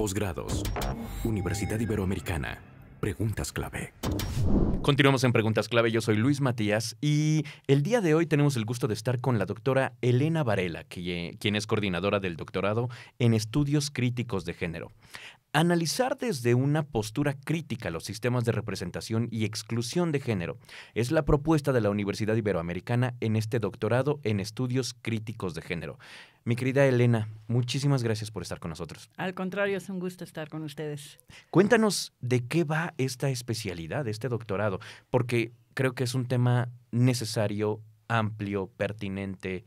Postgrados. Universidad Iberoamericana. Preguntas clave. Continuamos en Preguntas Clave. Yo soy Luis Matías y el día de hoy tenemos el gusto de estar con la doctora Elena Varela, quien es coordinadora del doctorado en estudios críticos de género. Analizar desde una postura crítica los sistemas de representación y exclusión de género es la propuesta de la Universidad Iberoamericana en este doctorado en estudios críticos de género. Mi querida Elena, muchísimas gracias por estar con nosotros. Al contrario, es un gusto estar con ustedes. Cuéntanos de qué va esta especialidad, este doctorado, porque creo que es un tema necesario, amplio, pertinente,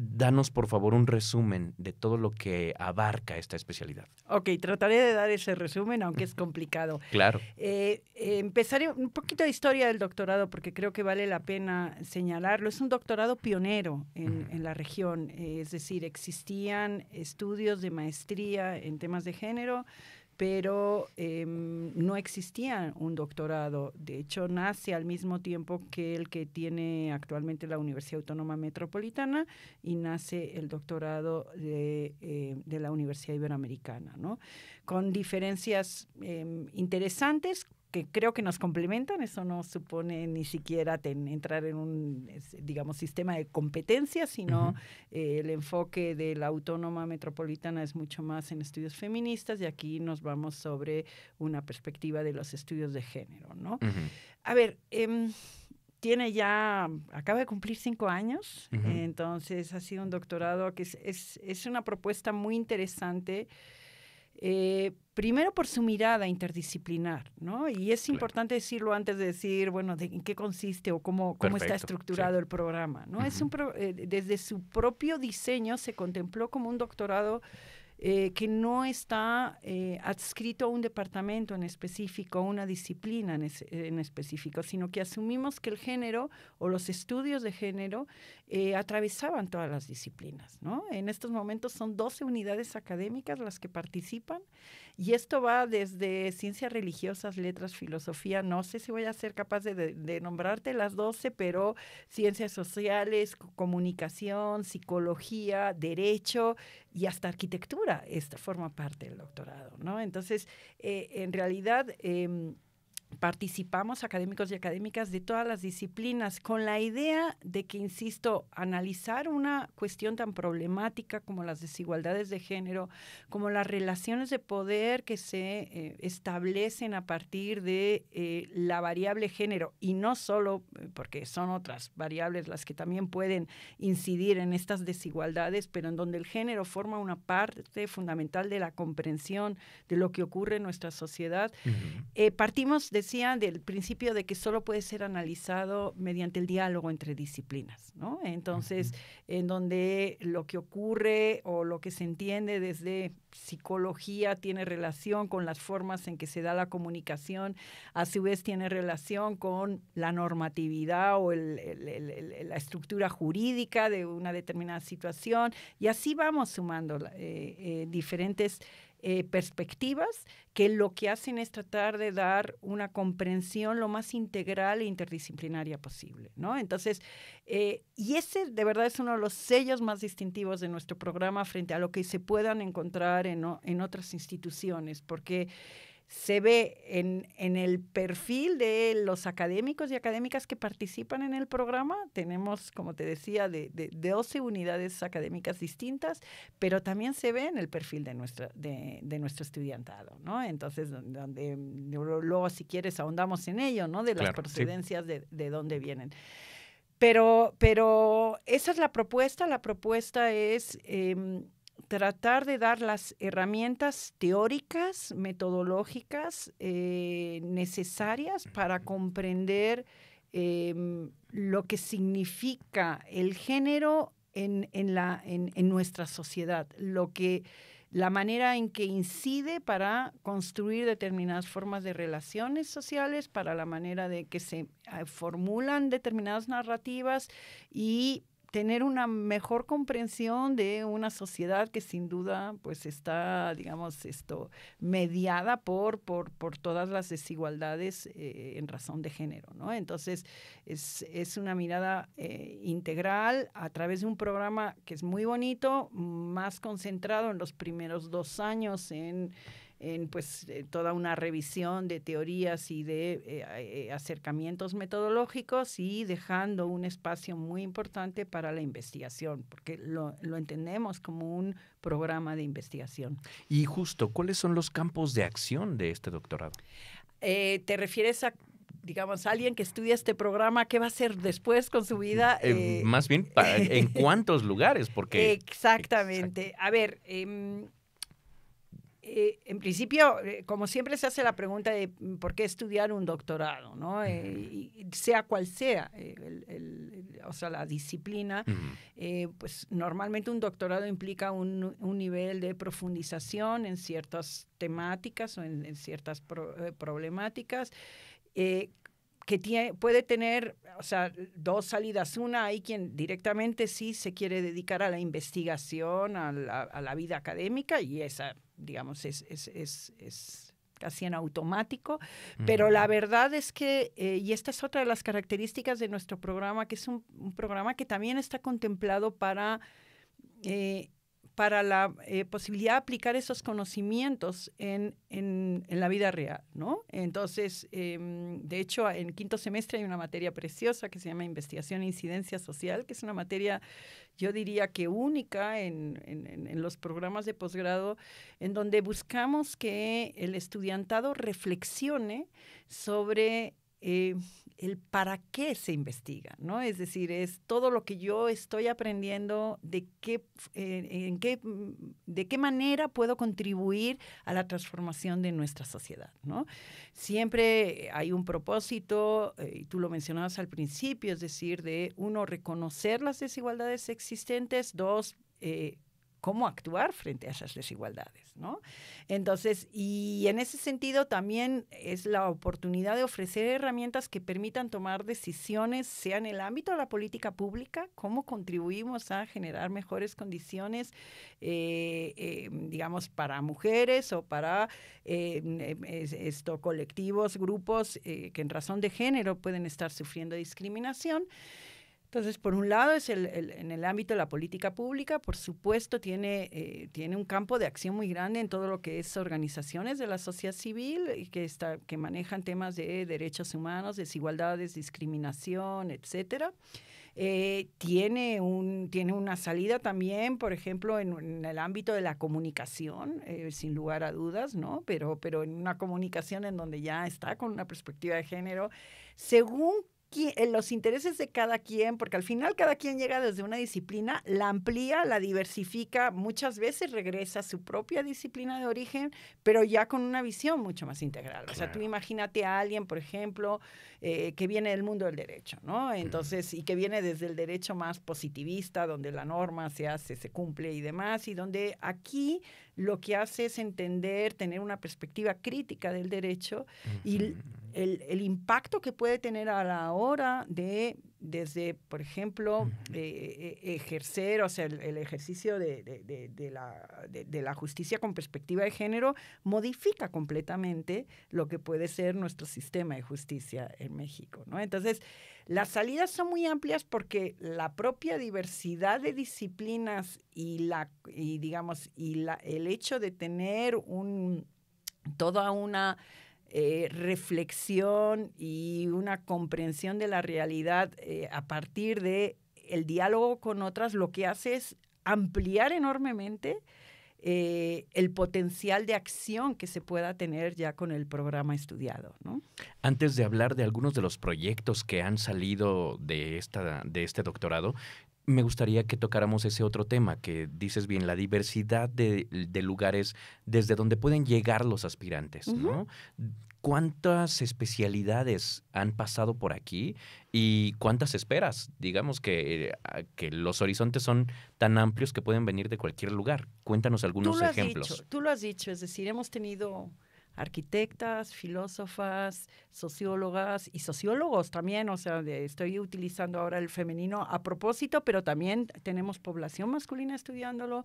danos por favor un resumen de todo lo que abarca esta especialidad. Ok, trataré de dar ese resumen, aunque es complicado. claro. Eh, empezaré un poquito de historia del doctorado, porque creo que vale la pena señalarlo. Es un doctorado pionero en, la región, eh, es decir, existían estudios de maestría en temas de género, pero em, no existía un doctorado. De hecho, nace al mismo tiempo que el que tiene actualmente la Universidad Autónoma Metropolitana y nace el doctorado de, eh, la Universidad Iberoamericana, ¿no? Con diferencias em, interesantes, que creo que nos complementan, eso no supone ni siquiera entrar en un, digamos, sistema de competencia, sino eh, el enfoque de la autónoma metropolitana es mucho más en estudios feministas y aquí nos vamos sobre una perspectiva de los estudios de género, ¿no? A ver, em, tiene ya, acaba de cumplir cinco años, entonces ha sido un doctorado que es, es una propuesta muy interesante eh, primero por su mirada interdisciplinar, ¿no? Y es importante decirlo antes de decir, bueno, de, en qué consiste o cómo, cómo está estructurado el programa, ¿no? Es un eh, desde su propio diseño se contempló como un doctorado eh, que no está eh, adscrito a un departamento en específico, a una disciplina en, específico, sino que asumimos que el género o los estudios de género eh, atravesaban todas las disciplinas. ¿no? En estos momentos son 12 unidades académicas las que participan y esto va desde ciencias religiosas, letras, filosofía, no sé si voy a ser capaz de, nombrarte las 12, pero ciencias sociales, comunicación, psicología, derecho y hasta arquitectura. esto forma parte del doctorado, ¿no? Entonces, eh, en realidad... Em, participamos académicos y académicas de todas las disciplinas con la idea de que, insisto, analizar una cuestión tan problemática como las desigualdades de género, como las relaciones de poder que se eh, establecen a partir de eh, la variable género, y no solo eh, porque son otras variables las que también pueden incidir en estas desigualdades, pero en donde el género forma una parte fundamental de la comprensión de lo que ocurre en nuestra sociedad, partimos de Decían del principio de que solo puede ser analizado mediante el diálogo entre disciplinas, ¿no? Entonces, en donde lo que ocurre o lo que se entiende desde psicología tiene relación con las formas en que se da la comunicación, a su vez tiene relación con la normatividad o la estructura jurídica de una determinada situación, y así vamos sumando eh, eh, diferentes eh, perspectivas que lo que hacen es tratar de dar una comprensión lo más integral e interdisciplinaria posible, ¿no? Entonces, eh, y ese de verdad es uno de los sellos más distintivos de nuestro programa frente a lo que se puedan encontrar en, en otras instituciones, porque se ve en, el perfil de los académicos y académicas que participan en el programa. Tenemos, como te decía, de, 12 unidades académicas distintas, pero también se ve en el perfil de, nuestra, de, nuestro estudiantado, ¿no? Entonces, donde, mm, luego si quieres ahondamos en ello, ¿no? De las procedencias de dónde vienen. Pero, pero esa es la propuesta. La propuesta es em, tratar de dar las herramientas teóricas, metodológicas eh, necesarias para comprender em, lo que significa el género en, la, en, nuestra sociedad, lo que, la manera en que incide para construir determinadas formas de relaciones sociales, para la manera de que se eh, formulan determinadas narrativas y tener una mejor comprensión de una sociedad que sin duda pues está, digamos, esto, mediada por, por, todas las desigualdades eh, en razón de género, ¿no? Entonces, es, una mirada eh, integral a través de un programa que es muy bonito, más concentrado en los primeros dos años en en pues eh, toda una revisión de teorías y de eh, eh, acercamientos metodológicos y dejando un espacio muy importante para la investigación, porque lo, entendemos como un programa de investigación. Y justo, ¿cuáles son los campos de acción de este doctorado? ¿Te refieres a digamos, alguien que estudia este programa, ¿qué va a hacer después con su vida? más bien, ¿en cuántos lugares? Porque... Exactamente. a ver, em, eh, en principio, eh, como siempre se hace la pregunta de mm, por qué estudiar un doctorado, eh, sea cual sea, sea, la disciplina, pues normalmente un doctorado implica un, nivel de profundización en ciertas temáticas o en, ciertas problemáticas que puede tener, dos salidas. Una, hay quien directamente sí se quiere dedicar a la investigación, a la vida académica, y esa digamos, es, es, casi en automático, pero la verdad es que, eh, y esta es otra de las características de nuestro programa, que es un, programa que también está contemplado para eh, para la eh, posibilidad de aplicar esos conocimientos en, la vida real, ¿no? Entonces, em, de hecho, en quinto semestre hay una materia preciosa que se llama Investigación e Incidencia Social, que es una materia, yo diría que única en, en los programas de posgrado, en donde buscamos que el estudiantado reflexione sobre eh, el para qué se investiga, ¿no? Es decir, es todo lo que yo estoy aprendiendo, de qué, eh, en qué, de qué manera puedo contribuir a la transformación de nuestra sociedad, ¿no? Siempre hay un propósito, eh, y tú lo mencionabas al principio, es decir, de uno, reconocer las desigualdades existentes, dos, cómo actuar frente a esas desigualdades, ¿no? Entonces, y en ese sentido también es la oportunidad de ofrecer herramientas que permitan tomar decisiones, sea en el ámbito de la política pública, cómo contribuimos a generar mejores condiciones, eh, eh, digamos, para mujeres o para eh, colectivos, grupos que en razón de género pueden estar sufriendo discriminación. Entonces, por un lado, es el, en el ámbito de la política pública, por supuesto, tiene, eh, tiene un campo de acción muy grande en todo lo que es organizaciones de la sociedad civil y que, está, que manejan temas de derechos humanos, desigualdades, discriminación, etcétera. Eh, tiene, un, tiene una salida también, por ejemplo, en, el ámbito de la comunicación, eh, sin lugar a dudas, ¿no? Pero, pero en una comunicación en donde ya está con una perspectiva de género, según eh, los intereses de cada quien, porque al final cada quien llega desde una disciplina, la amplía, la diversifica, muchas veces regresa a su propia disciplina de origen, pero ya con una visión mucho más integral. O sea, tú imagínate a alguien, por ejemplo, eh, que viene del mundo del derecho, ¿no? Entonces, y que viene desde el derecho más positivista, donde la norma se hace, se cumple y demás, y donde aquí lo que hace es entender, tener una perspectiva crítica del derecho y el, impacto que puede tener a la hora de desde, por ejemplo, eh, eh, ejercer, o sea, el, ejercicio de, de, la, justicia con perspectiva de género modifica completamente lo que puede ser nuestro sistema de justicia en México, ¿no? Entonces, las salidas son muy amplias porque la propia diversidad de disciplinas y la, y digamos, y la, el hecho de tener un, toda una eh, reflexión y una comprensión de la realidad eh, a partir de el diálogo con otras, lo que hace es ampliar enormemente eh, el potencial de acción que se pueda tener ya con el programa estudiado. Antes de hablar de algunos de los proyectos que han salido de, esta, de este doctorado, me gustaría que tocáramos ese otro tema que dices bien, la diversidad de, lugares desde donde pueden llegar los aspirantes, ¿no? ¿Cuántas especialidades han pasado por aquí y cuántas esperas? Digamos que, eh, que los horizontes son tan amplios que pueden venir de cualquier lugar. Cuéntanos algunos ejemplos. tú lo has dicho, es decir, hemos tenido arquitectas, filósofas, sociólogas y sociólogos también, o sea, estoy utilizando ahora el femenino a propósito, pero también tenemos población masculina estudiándolo.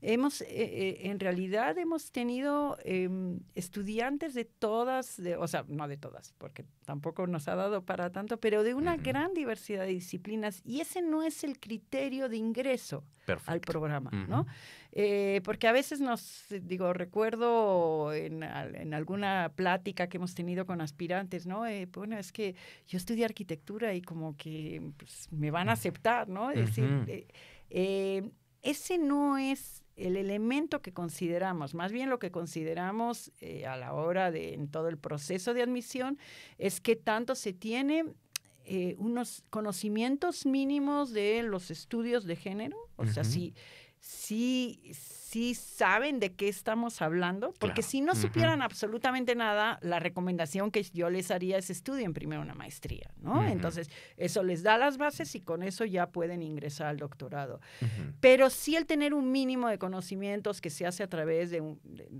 Hemos, eh, eh, en realidad hemos tenido em, estudiantes de todas, o sea, no de todas, porque tampoco nos ha dado para tanto, pero de una gran diversidad de disciplinas y ese no es el criterio de ingreso al programa, ¿no? Eh, porque a veces nos, digo, recuerdo en, alguna plática que hemos tenido con aspirantes, ¿no? Eh, bueno, es que yo estudié arquitectura y como que pues, me van a aceptar, ¿no? Es decir, eh, ese no es el elemento que consideramos, más bien lo que consideramos a la hora de, en todo el proceso de admisión, es que tanto se tiene eh, unos conocimientos mínimos de los estudios de género. O sea, si... sí, si saben de qué estamos hablando, porque si no supieran absolutamente nada, la recomendación que yo les haría es estudien primero una maestría, ¿no? Entonces, eso les da las bases y con eso ya pueden ingresar al doctorado. Pero sí el tener un mínimo de conocimientos que se hace a través de,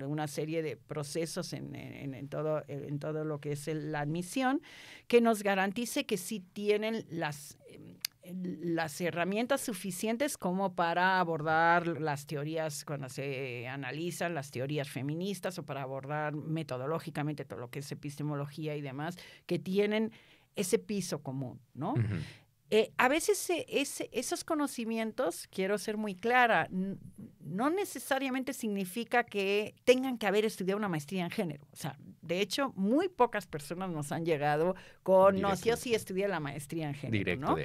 una serie de procesos en, todo, en todo lo que es la admisión, que nos garantice que sí tienen las em, las herramientas suficientes como para abordar las teorías, cuando se analizan las teorías feministas o para abordar metodológicamente todo lo que es epistemología y demás, que tienen ese piso común, ¿no? Eh, a veces e, esos conocimientos, quiero ser muy clara, no necesariamente significa que tengan que haber estudiado una maestría en género. O sea, de hecho, muy pocas personas nos han llegado con, Directo. no, estudié la maestría en género, Directo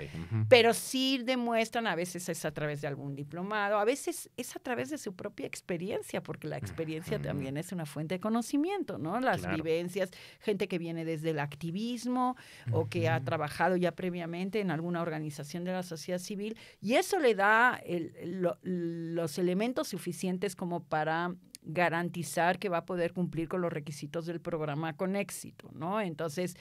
Pero sí demuestran, a veces es a través de algún diplomado, a veces es a través de su propia experiencia, porque la experiencia también es una fuente de conocimiento, ¿no? Las vivencias, gente que viene desde el activismo o que ha trabajado ya previamente en alguna organización de la sociedad civil y eso le da los elementos suficientes como para garantizar que va a poder cumplir con los requisitos del programa con éxito, ¿no? Entonces,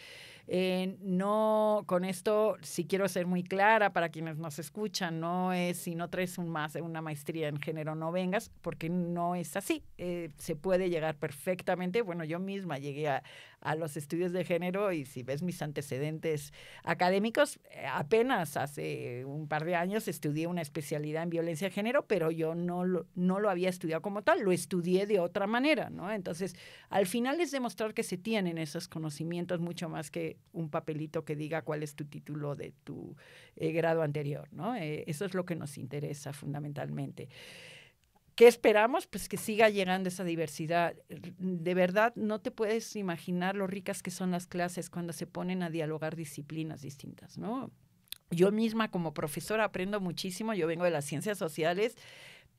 eh, no, con esto si quiero ser muy clara para quienes nos escuchan, no es si no traes un más, una maestría en género no vengas, porque no es así. Eh, se puede llegar perfectamente, bueno, yo misma llegué a, a los estudios de género y si ves mis antecedentes académicos, eh, apenas hace un par de años estudié una especialidad en violencia de género, pero yo no lo, no lo había estudiado como tal, lo estudié de otra manera, ¿no? Entonces, al final es demostrar que se tienen esos conocimientos mucho más que un papelito que diga cuál es tu título de tu eh, grado anterior, ¿no? Eh, eso es lo que nos interesa fundamentalmente. ¿Qué esperamos? Pues que siga llegando esa diversidad. De verdad, no te puedes imaginar lo ricas que son las clases cuando se ponen a dialogar disciplinas distintas, ¿no? Yo misma como profesora aprendo muchísimo, yo vengo de las ciencias sociales,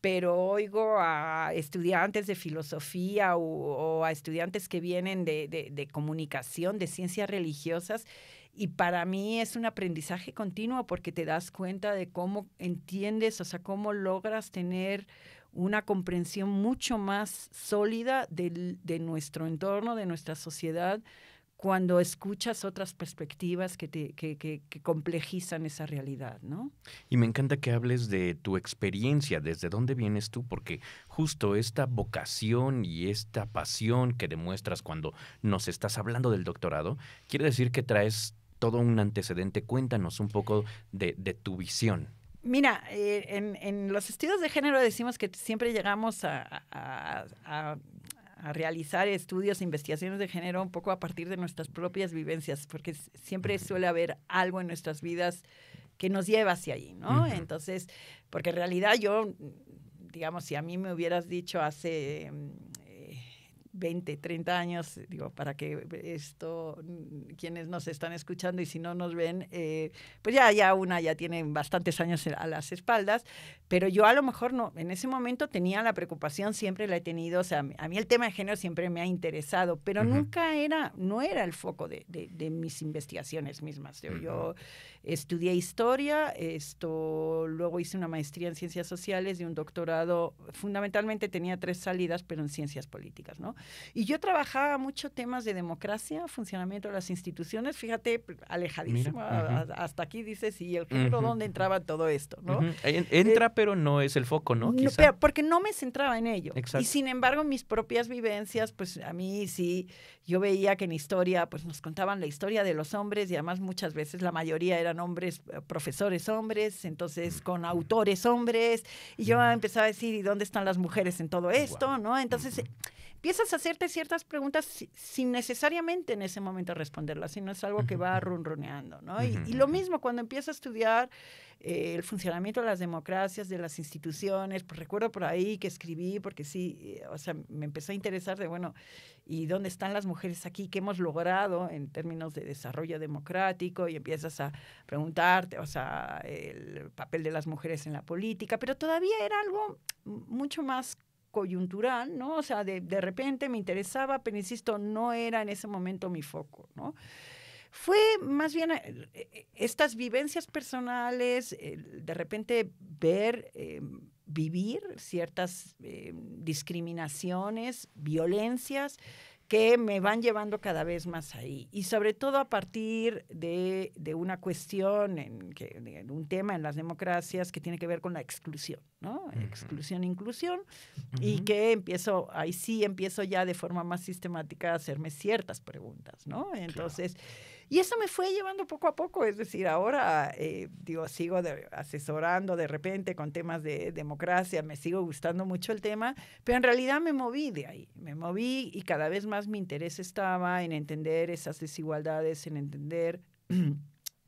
pero oigo a estudiantes de filosofía o, a estudiantes que vienen de, de, de, comunicación, de ciencias religiosas, y para mí es un aprendizaje continuo porque te das cuenta de cómo entiendes, o sea, cómo logras tener una comprensión mucho más sólida de, nuestro entorno, de nuestra sociedad, cuando escuchas otras perspectivas que, complejizan esa realidad, ¿no? Y me encanta que hables de tu experiencia, desde dónde vienes tú, porque justo esta vocación y esta pasión que demuestras cuando nos estás hablando del doctorado, quiere decir que traes todo un antecedente. Cuéntanos un poco de tu visión. Mira, eh, en, los estudios de género decimos que siempre llegamos a, realizar estudios, e investigaciones de género un poco a partir de nuestras propias vivencias, porque siempre suele haber algo en nuestras vidas que nos lleva hacia allí, ¿no? Entonces, porque en realidad yo, digamos, si a mí me hubieras dicho hace mm, 20, 30 años, eh, digo, para que esto, mm, quienes nos están escuchando y si no nos ven, eh, pues ya, ya una ya tienen bastantes años eh, a las espaldas, pero yo a lo mejor no, en ese momento tenía la preocupación, siempre la he tenido, o sea, a mí el tema de género siempre me ha interesado, pero nunca era, no era el foco de, mis investigaciones mismas. Yo, yo estudié historia, esto, luego hice una maestría en ciencias sociales y un doctorado, fundamentalmente tenía tres salidas, pero en ciencias políticas, ¿no? Y yo trabajaba mucho temas de democracia, funcionamiento de las instituciones, fíjate, alejadísimo, hasta aquí dices, y el género, ¿dónde entraba todo esto? ¿no? Eh, entra, pero no es el foco, ¿no? porque no me centraba en ello. Y sin embargo, mis propias vivencias, pues a mí sí, yo veía que en historia, pues nos contaban la historia de los hombres y además muchas veces la mayoría eran hombres, eh, profesores hombres, entonces con autores hombres, y yo empezaba a decir, ¿y dónde están las mujeres en todo esto? ¿No? Entonces empiezas a hacerte ciertas preguntas sin necesariamente en ese momento responderlas, sino es algo que va runruneando, ¿no? Y, lo mismo cuando empiezas a estudiar eh, el funcionamiento de las democracias, de las instituciones, pues recuerdo por ahí que escribí, porque sí, eh, o sea, me empezó a interesar de, bueno, ¿y dónde están las mujeres aquí? ¿Qué hemos logrado en términos de desarrollo democrático? Y empiezas a preguntarte, o sea, el papel de las mujeres en la política, pero todavía era algo mucho más coyuntural, ¿no? O sea, de, repente me interesaba, pero insisto, no era en ese momento mi foco, ¿no? Fue más bien eh, estas vivencias personales, eh, de repente ver, eh, vivir ciertas discriminaciones, violencias, que me van llevando cada vez más ahí. Y sobre todo a partir de, de una cuestión, en que, de un tema en las democracias que tiene que ver con la exclusión, ¿no? Exclusión, inclusión, y que empiezo, ahí sí empiezo ya de forma más sistemática a hacerme ciertas preguntas, ¿no? Entonces... Y eso me fue llevando poco a poco, es decir, ahora eh, digo, sigo asesorando de repente con temas de democracia, me sigo gustando mucho el tema, pero en realidad me moví de ahí, me moví y cada vez más mi interés estaba en entender esas desigualdades, en entender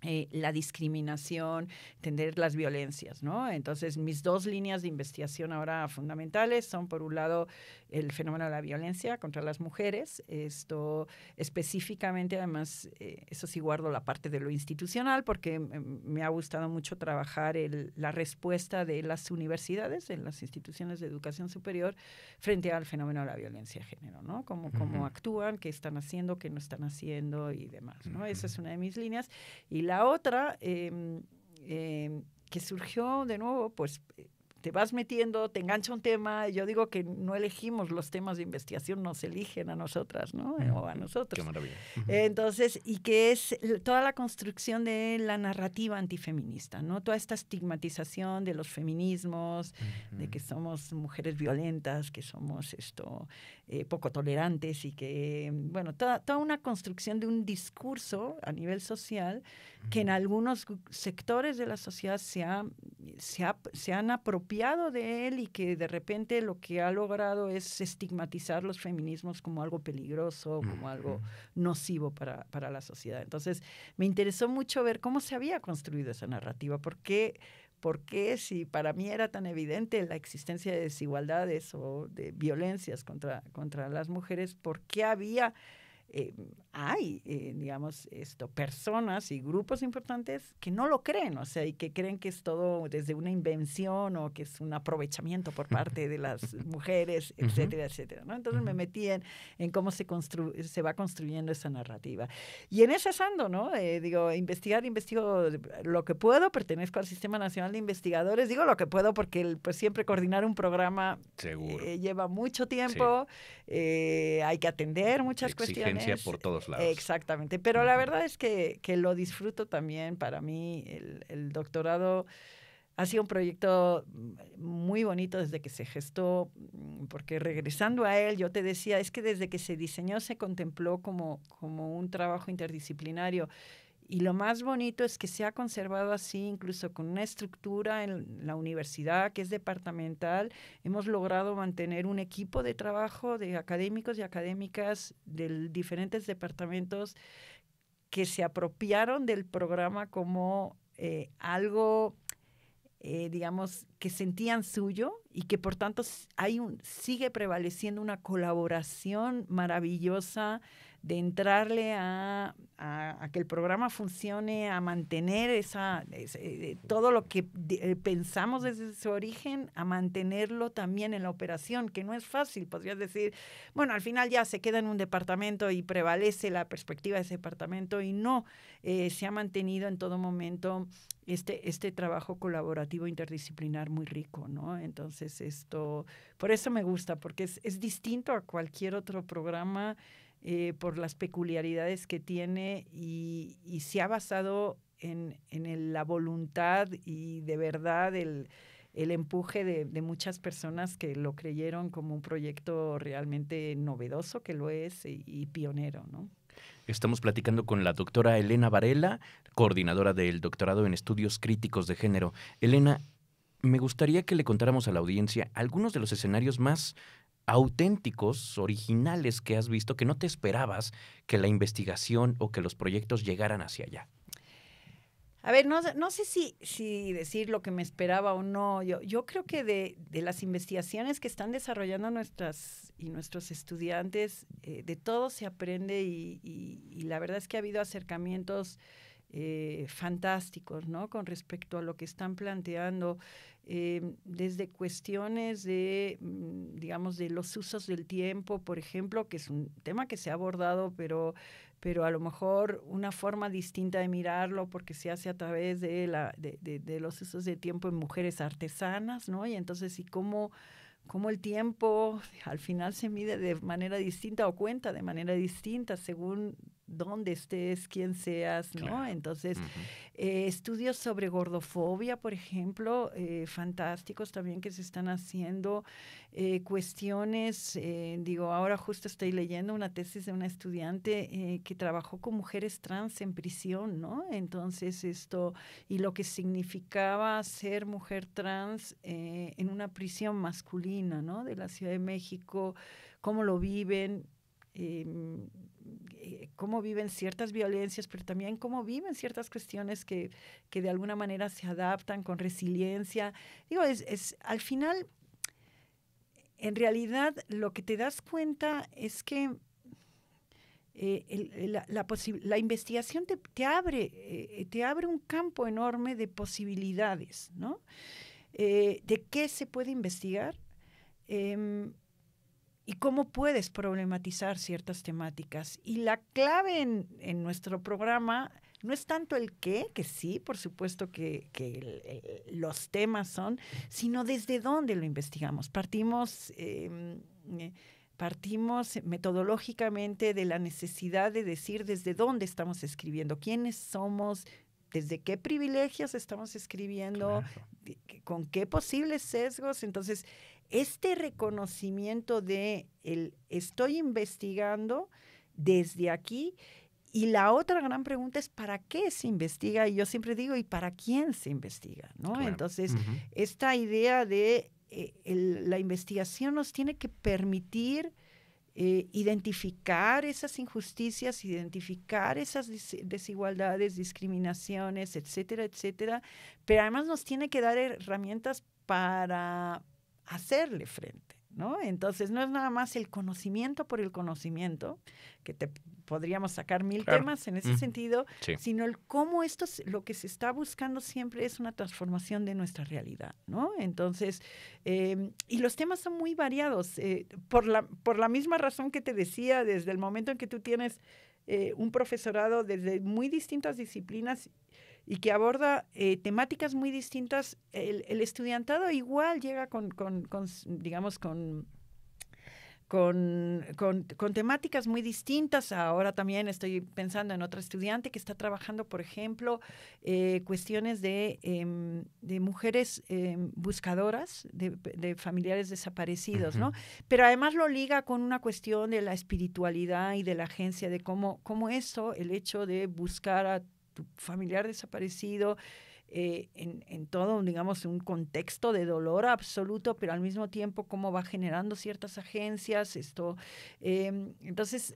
eh, la discriminación, entender las violencias, ¿no? Entonces, mis dos líneas de investigación ahora fundamentales son, por un lado, el fenómeno de la violencia contra las mujeres, esto específicamente, además, eh, eso sí guardo la parte de lo institucional, porque me ha gustado mucho trabajar la respuesta de las universidades, en las instituciones de educación superior, frente al fenómeno de la violencia de género, ¿no? Cómo, cómo actúan, qué están haciendo, qué no están haciendo y demás, ¿no? Esa es una de mis líneas. Y la otra, em, em, que surgió de nuevo, pues te vas metiendo, te engancha un tema. Yo digo que no elegimos los temas de investigación, nos eligen a nosotras, ¿no? O a nosotros. Qué maravilla. Entonces, y que es toda la construcción de la narrativa antifeminista, ¿no? Toda esta estigmatización de los feminismos, de que somos mujeres violentas, que somos esto eh, poco tolerantes y que, bueno, toda, toda una construcción de un discurso a nivel social que en algunos sectores de la sociedad se, ha, se, se han apropiado de él y que de repente lo que ha logrado es estigmatizar los feminismos como algo peligroso, como algo nocivo para, para la sociedad. Entonces, me interesó mucho ver cómo se había construido esa narrativa, por qué, si para mí era tan evidente la existencia de desigualdades o de violencias contra, contra las mujeres, por qué había em, hay, eh, digamos, esto, personas y grupos importantes que no lo creen, o sea, y que creen que es todo desde una invención o que es un aprovechamiento por parte de las mujeres, etcétera, etcétera. Entonces me metí en, cómo se, se va construyendo esa narrativa. Y en ese ando, ¿no? Eh, digo, investigar, investigo lo que puedo, pertenezco al Sistema Nacional de Investigadores, digo lo que puedo porque pues, siempre coordinar un programa eh, lleva mucho tiempo, hay que atender muchas cuestiones. Por todo Exactamente, pero la verdad es que, lo disfruto también. Para mí el, doctorado ha sido un proyecto muy bonito desde que se gestó, porque regresando a él, yo te decía, es que desde que se diseñó se contempló como, como un trabajo interdisciplinario. Y lo más bonito es que se ha conservado así, incluso con una estructura en la universidad que es departamental. Hemos logrado mantener un equipo de trabajo de académicos y académicas de diferentes departamentos que se apropiaron del programa como eh, algo, eh, digamos, que sentían suyo y que por tanto hay sigue prevaleciendo una colaboración maravillosa de entrarle a, que el programa funcione, a mantener esa, eh, todo lo que eh, pensamos desde su origen, a mantenerlo también en la operación, que no es fácil. Podrías decir, bueno, al final ya se queda en un departamento y prevalece la perspectiva de ese departamento y no, eh, se ha mantenido en todo momento este, este trabajo colaborativo interdisciplinar muy rico, ¿no? Entonces esto, por eso me gusta, porque es, es distinto a cualquier otro programa eh, por las peculiaridades que tiene y, se ha basado en, la voluntad y de verdad el, empuje de, muchas personas que lo creyeron como un proyecto realmente novedoso, que lo es, y, y pionero, ¿no? Estamos platicando con la doctora Elena Varela, coordinadora del doctorado en estudios críticos de género. Elena, me gustaría que le contáramos a la audiencia algunos de los escenarios más auténticos, originales que has visto, que no te esperabas que la investigación o que los proyectos llegaran hacia allá? A ver, no, sé si, si, decir lo que me esperaba o no. Yo, yo creo que de, las investigaciones que están desarrollando nuestras y nuestros estudiantes, eh, de todo se aprende y, la verdad es que ha habido acercamientos eh, fantásticos, ¿no? Con respecto a lo que están planteando em, desde cuestiones de, mm, digamos, de los usos del tiempo, por ejemplo, que es un tema que se ha abordado, pero, pero a lo mejor una forma distinta de mirarlo porque se hace a través de, la, de, los usos del tiempo en mujeres artesanas, ¿no? Y entonces, ¿y cómo cómo el tiempo al final se mide de manera distinta o cuenta de manera distinta según dónde estés, quién seas, ¿no? Entonces, eh, estudios sobre gordofobia, por ejemplo, eh, fantásticos también que se están haciendo, eh, cuestiones, digo, ahora justo estoy leyendo una tesis de una estudiante que trabajó con mujeres trans en prisión, ¿no? Entonces, esto, y lo que significaba ser mujer trans en una prisión masculina, ¿no? De la Ciudad de México, cómo lo viven. Eh, cómo viven ciertas violencias, pero también cómo viven ciertas cuestiones que, de alguna manera se adaptan con resiliencia. Digo, es, al final, en realidad lo que te das cuenta es que eh, la, investigación te, abre, eh, te abre un campo enorme de posibilidades, ¿no? Eh, de qué se puede investigar. Em, y cómo puedes problematizar ciertas temáticas. Y la clave en, nuestro programa no es tanto el qué, que sí, por supuesto que, eh, los temas son, sino desde dónde lo investigamos. Partimos... Em, eh, partimos metodológicamente de la necesidad de decir desde dónde estamos escribiendo, quiénes somos, desde qué privilegios estamos escribiendo, con qué posibles sesgos. Entonces, este reconocimiento de el estoy investigando desde aquí y la otra gran pregunta es para qué se investiga y yo siempre digo y para quién se investiga, ¿no? Entonces, esta idea de eh, la investigación nos tiene que permitir eh, identificar esas injusticias, identificar esas desigualdades, discriminaciones, etcétera, etcétera, pero además nos tiene que dar herramientas para hacerle frente. ¿no? Entonces, no es nada más el conocimiento por el conocimiento, que te podríamos sacar mil temas en ese sentido, sino el cómo esto, lo que se está buscando siempre es una transformación de nuestra realidad, ¿no? Entonces, em, y los temas son muy variados, eh, por, la, por la misma razón que te decía, desde el momento en que tú tienes eh, un profesorado desde muy distintas disciplinas y que aborda eh, temáticas muy distintas. El, estudiantado igual llega con, digamos, con con, temáticas muy distintas. Ahora también estoy pensando en otra estudiante que está trabajando, por ejemplo, eh, cuestiones de, em, mujeres em, buscadoras, de, familiares desaparecidos, ¿no? Pero además lo liga con una cuestión de la espiritualidad y de la agencia, de cómo, cómo eso, el hecho de buscar a familiar desaparecido, eh, en, todo, digamos, un contexto de dolor absoluto, pero al mismo tiempo cómo va generando ciertas agencias, esto. Em, entonces,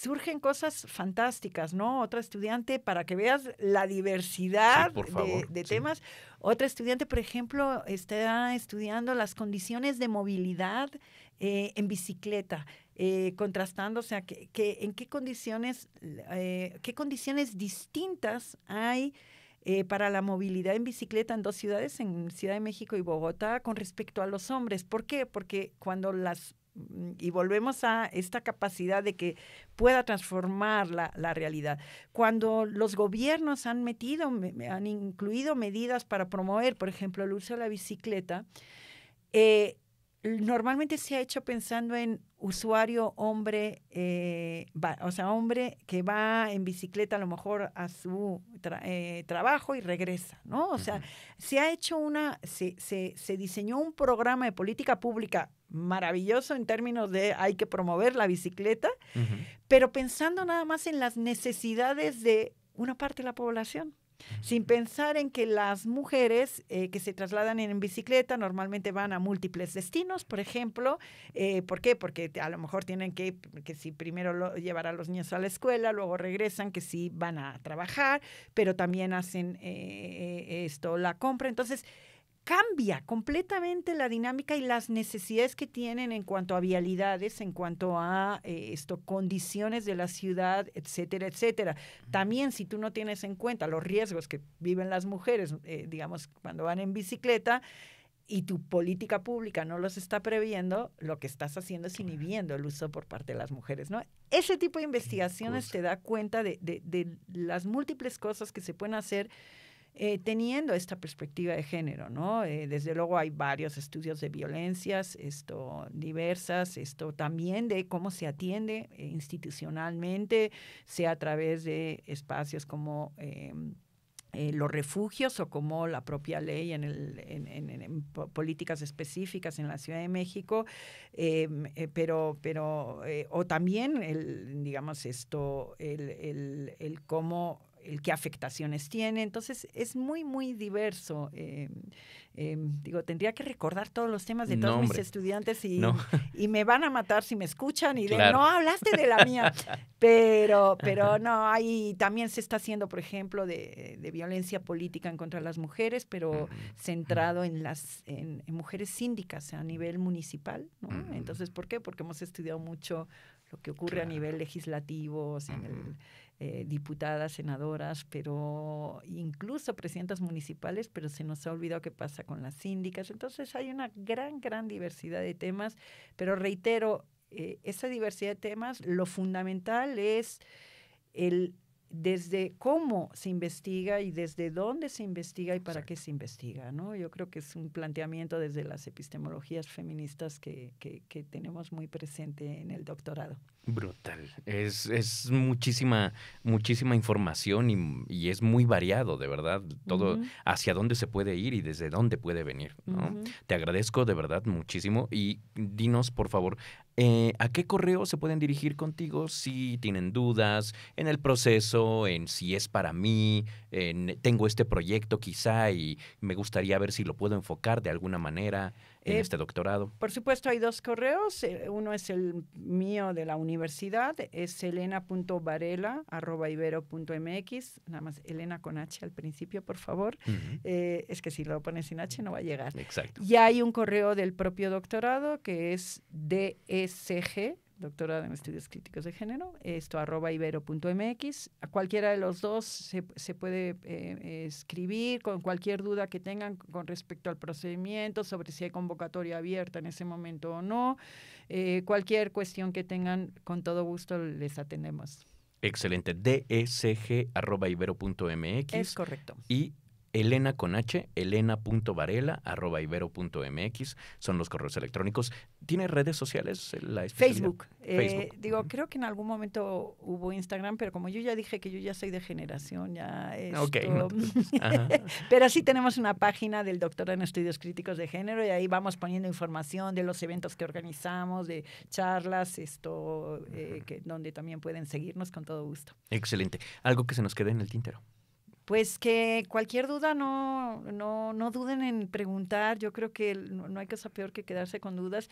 surgen cosas fantásticas, ¿no? Otra estudiante, para que veas la diversidad de, temas, otra estudiante, por ejemplo, está estudiando las condiciones de movilidad eh, en bicicleta eh, contrastando, o sea, que, en qué condiciones, eh, qué condiciones distintas hay eh, para la movilidad en bicicleta en dos ciudades, en Ciudad de México y Bogotá, con respecto a los hombres. ¿Por qué? Porque cuando las mm, y volvemos a esta capacidad de que pueda transformar la, la, realidad. Cuando los gobiernos han metido, han incluido medidas para promover, por ejemplo, el uso de la bicicleta, eh, normalmente se ha hecho pensando en usuario hombre, eh, o sea, hombre que va en bicicleta a lo mejor a su eh, trabajo y regresa, ¿no? O sea, se ha hecho una, se, se, diseñó un programa de política pública maravilloso en términos de hay que promover la bicicleta, pero pensando nada más en las necesidades de una parte de la población sin pensar en que las mujeres eh, que se trasladan en bicicleta normalmente van a múltiples destinos, por ejemplo. Eh, ¿Por qué? Porque a lo mejor tienen que, que si primero lo, llevar a los niños a la escuela, luego regresan, que si van a trabajar, pero también hacen eh, esto, la compra. Entonces, cambia completamente la dinámica y las necesidades que tienen en cuanto a vialidades, en cuanto a eh, esto, condiciones de la ciudad, etcétera, etcétera. También si tú no tienes en cuenta los riesgos que viven las mujeres, eh, digamos, cuando van en bicicleta, y tu política pública no los está previendo, lo que estás haciendo es inhibiendo el uso por parte de las mujeres, ¿no? Ese tipo de investigaciones te da cuenta de las múltiples cosas que se pueden hacer eh, teniendo esta perspectiva de género, ¿no? Eh, desde luego hay varios estudios de violencias, esto diversas, esto también de cómo se atiende eh, institucionalmente, sea a través de espacios como los refugios o como la propia ley en, en, políticas específicas en la Ciudad de México, pero, pero o también, el, digamos, esto, el cómo qué afectaciones tiene. Entonces, es muy, muy diverso. Eh, eh, digo, tendría que recordar todos los temas de todos mis estudiantes y, y, me van a matar si me escuchan y de, no hablaste de la mía. pero, pero no, ahí también se está haciendo, por ejemplo, de, violencia política en contra de las mujeres, pero centrado en las en, mujeres síndicas a nivel municipal. Entonces, ¿por qué? Porque hemos estudiado mucho lo que ocurre a nivel legislativo, en el eh, diputadas, senadoras, pero incluso presidentas municipales, pero se nos ha olvidado qué pasa con las síndicas. Entonces hay una gran, gran diversidad de temas, pero reitero, eh, esa diversidad de temas, lo fundamental es desde cómo se investiga y desde dónde se investiga y para qué se investiga, ¿no? Yo creo que es un planteamiento desde las epistemologías feministas que tenemos muy presente en el doctorado. Brutal. Es, es muchísima, muchísima información y, es muy variado, de verdad, todo hacia dónde se puede ir y desde dónde puede venir. ¿no? Te agradezco de verdad muchísimo y dinos, por favor, eh, ¿a qué correo se pueden dirigir contigo si tienen dudas en el proceso, en si es para mí, en, tengo este proyecto quizá y me gustaría ver si lo puedo enfocar de alguna manera? en eh, este doctorado? Por supuesto, hay dos correos. Eh, uno es el mío de la universidad, es elena.varela.ibero.mx, nada más Elena con H al principio, por favor. Eh, es que si lo pones sin H no va a llegar. Exacto. Y hay un correo del propio doctorado que es dsg e doctora en estudios críticos de género, esto arroba ibero.mx. A cualquiera de los dos se, puede eh, escribir con cualquier duda que tengan con respecto al procedimiento, sobre si hay convocatoria abierta en ese momento o no. Eh, cualquier cuestión que tengan, con todo gusto les atendemos. Excelente. DSG e arroba ibero.mx. Es correcto. Y Elena con H, elena.varela.ibero.mx son los correos electrónicos. ¿Tiene redes sociales? Eh, Facebook. digo, creo que en algún momento hubo Instagram, pero como yo ya dije que yo ya soy de generación, ya ah, es... Pues, pero sí tenemos una página del doctor en estudios críticos de género y ahí vamos poniendo información de los eventos que organizamos, de charlas, esto, eh, donde también pueden seguirnos con todo gusto. Excelente. ¿Algo que se nos quede en el tintero? Pues que cualquier duda no, no, duden en preguntar. Yo creo que no hay cosa peor que quedarse con dudas.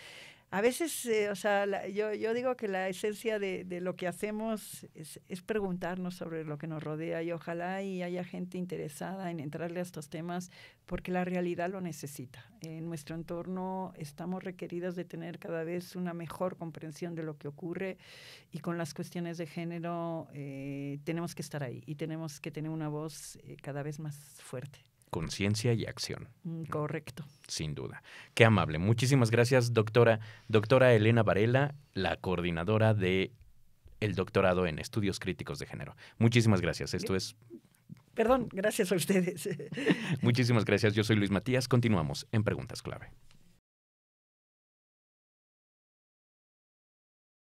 A veces, eh, o sea, yo, digo que la esencia de, lo que hacemos es, preguntarnos sobre lo que nos rodea y ojalá y haya gente interesada en entrarle a estos temas porque la realidad lo necesita. En nuestro entorno estamos requeridos de tener cada vez una mejor comprensión de lo que ocurre y con las cuestiones de género eh, tenemos que estar ahí y tenemos que tener una voz eh, cada vez más fuerte. Conciencia y acción. Mm, correcto. Sin duda. Qué amable. Muchísimas gracias, doctora. Doctora Elena Varela, la coordinadora de el doctorado en estudios críticos de género. Muchísimas gracias. Esto es... Perdón, gracias a ustedes. Muchísimas gracias. Yo soy Luis Matías. Continuamos en Preguntas Clave.